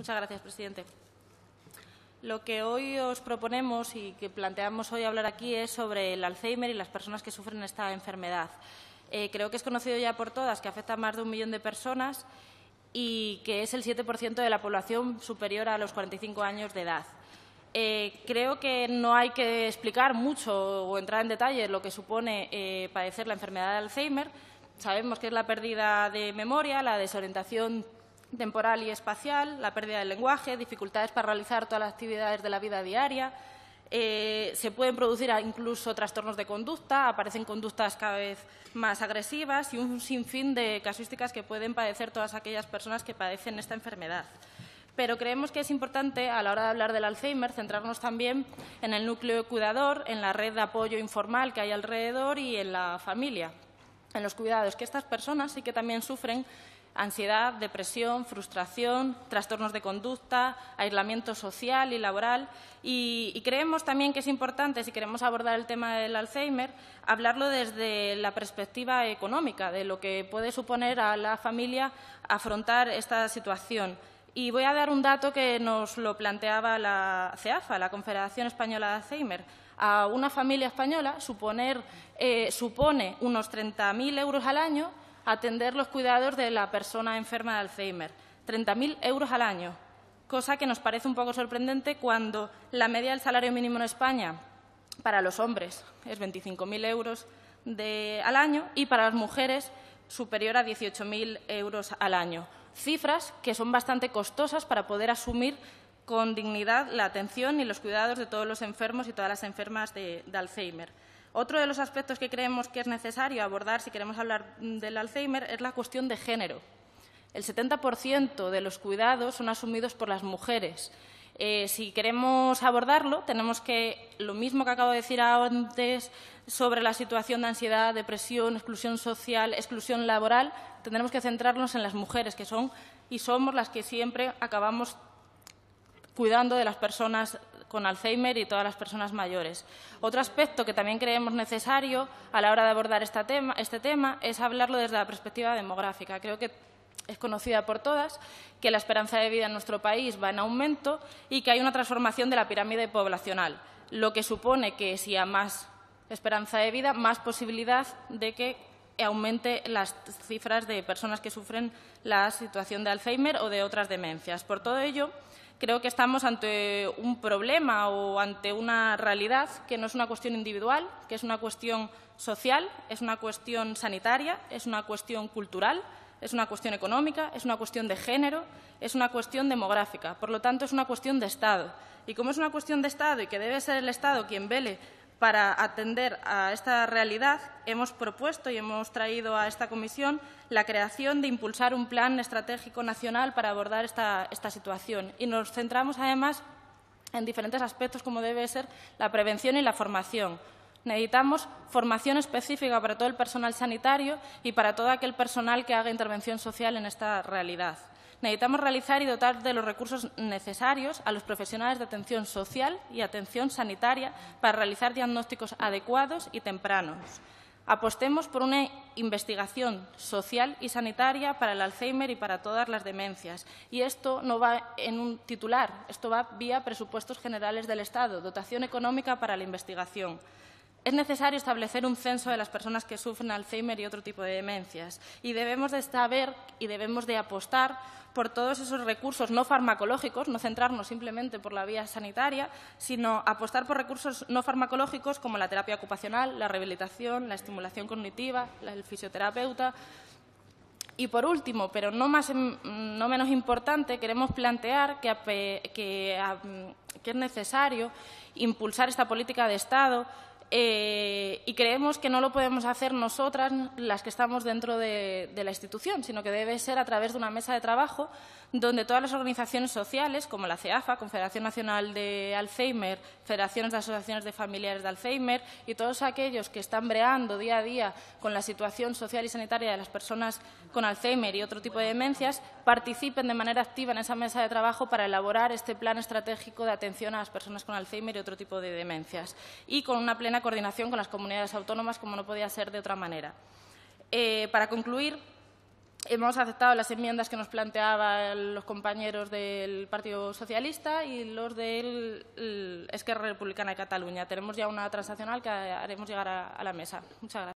Muchas gracias, presidente. Lo que hoy os proponemos y que planteamos hoy hablar aquí es sobre el Alzheimer y las personas que sufren esta enfermedad. Eh, creo que es conocido ya por todas que afecta a más de un millón de personas y que es el 7% de la población superior a los 45 años de edad. Eh, creo que no hay que explicar mucho o entrar en detalle lo que supone eh, padecer la enfermedad de Alzheimer. Sabemos que es la pérdida de memoria, la desorientación temporal y espacial, la pérdida del lenguaje, dificultades para realizar todas las actividades de la vida diaria. Eh, se pueden producir incluso trastornos de conducta, aparecen conductas cada vez más agresivas y un sinfín de casuísticas que pueden padecer todas aquellas personas que padecen esta enfermedad. Pero creemos que es importante, a la hora de hablar del Alzheimer, centrarnos también en el núcleo cuidador, en la red de apoyo informal que hay alrededor y en la familia, en los cuidados, que estas personas sí que también sufren ansiedad, depresión, frustración, trastornos de conducta, aislamiento social y laboral. Y, creemos también que es importante, si queremos abordar el tema del Alzheimer, hablarlo desde la perspectiva económica, de lo que puede suponer a la familia afrontar esta situación. Y voy a dar un dato que nos lo planteaba la CEAFA, la Confederación Española de Alzheimer a una familia española suponer, eh, supone unos 30.000 euros al año atender los cuidados de la persona enferma de Alzheimer, 30.000 euros al año, cosa que nos parece un poco sorprendente cuando la media del salario mínimo en España para los hombres es 25.000 euros al año y para las mujeres superior a 18.000 euros al año. Cifras que son bastante costosas para poder asumir con dignidad la atención y los cuidados de todos los enfermos y todas las enfermas de Alzheimer. Otro de los aspectos que creemos que es necesario abordar si queremos hablar mm, del Alzheimer es la cuestión de género. El 70% de los cuidados son asumidos por las mujeres. Eh, si queremos abordarlo, tenemos que, lo mismo que acabo de decir antes sobre la situación de ansiedad, depresión, exclusión social, exclusión laboral, tendremos que centrarnos en las mujeres, que son y somos las que siempre acabamos cuidando de las personas con Alzheimer y todas las personas mayores. Otro aspecto que también creemos necesario a la hora de abordar este tema, es hablarlo desde la perspectiva demográfica. Creo que es conocida por todas, que la esperanza de vida en nuestro país va en aumento y que hay una transformación de la pirámide poblacional, lo que supone que si hay más esperanza de vida, más posibilidad de que aumente las cifras de personas que sufren la situación de Alzheimer o de otras demencias. Por todo ello, creo que estamos ante un problema o ante una realidad que no es una cuestión individual, que es una cuestión social, es una cuestión sanitaria, es una cuestión cultural, es una cuestión económica, es una cuestión de género, es una cuestión demográfica. Por lo tanto, es una cuestión de Estado. Y como es una cuestión de Estado y que debe ser el Estado quien vele para atender a esta realidad, hemos propuesto y hemos traído a esta comisión la creación de impulsar un plan estratégico nacional para abordar esta, situación. Y nos centramos, además, en diferentes aspectos, como debe ser la prevención y la formación. Necesitamos formación específica para todo el personal sanitario y para todo aquel personal que haga intervención social en esta realidad necesitamos realizar y dotar de los recursos necesarios a los profesionales de atención social y atención sanitaria para realizar diagnósticos adecuados y tempranos. Apostemos por una investigación social y sanitaria para el Alzheimer y para todas las demencias. Y esto no va en un titular, esto va vía presupuestos generales del Estado, dotación económica para la investigación. Es necesario establecer un censo de las personas que sufren Alzheimer y otro tipo de demencias y debemos de saber y debemos de apostar por todos esos recursos no farmacológicos, no centrarnos simplemente por la vía sanitaria, sino apostar por recursos no farmacológicos como la terapia ocupacional, la rehabilitación, la estimulación cognitiva, el fisioterapeuta, y por último, pero no, más, em, no menos importante, queremos plantear que, que, es necesario impulsar esta política de Estado eh, y creemos que no lo podemos hacer nosotras, las que estamos dentro de, de, la institución, sino que debe ser a través de una mesa de trabajo donde todas las organizaciones sociales, como la CEAFA, Confederación Nacional de Alzheimer, Federaciones de Asociaciones de Familiares de Alzheimer y todos aquellos que están breando día a día con la situación social y sanitaria de las personas con Alzheimer y otro tipo de demencias, participen de manera activa en esa mesa de trabajo para elaborar este plan estratégico de atención a las personas con Alzheimer y otro tipo de demencias y con una plena coordinación con las comunidades autónomas, como no podía ser de otra manera. Eh, para concluir, hemos aceptado las enmiendas que nos planteaban los compañeros del Partido Socialista y los del Esquerra Republicana de Cataluña. Tenemos ya una transaccional que haremos llegar a la mesa. Muchas gracias.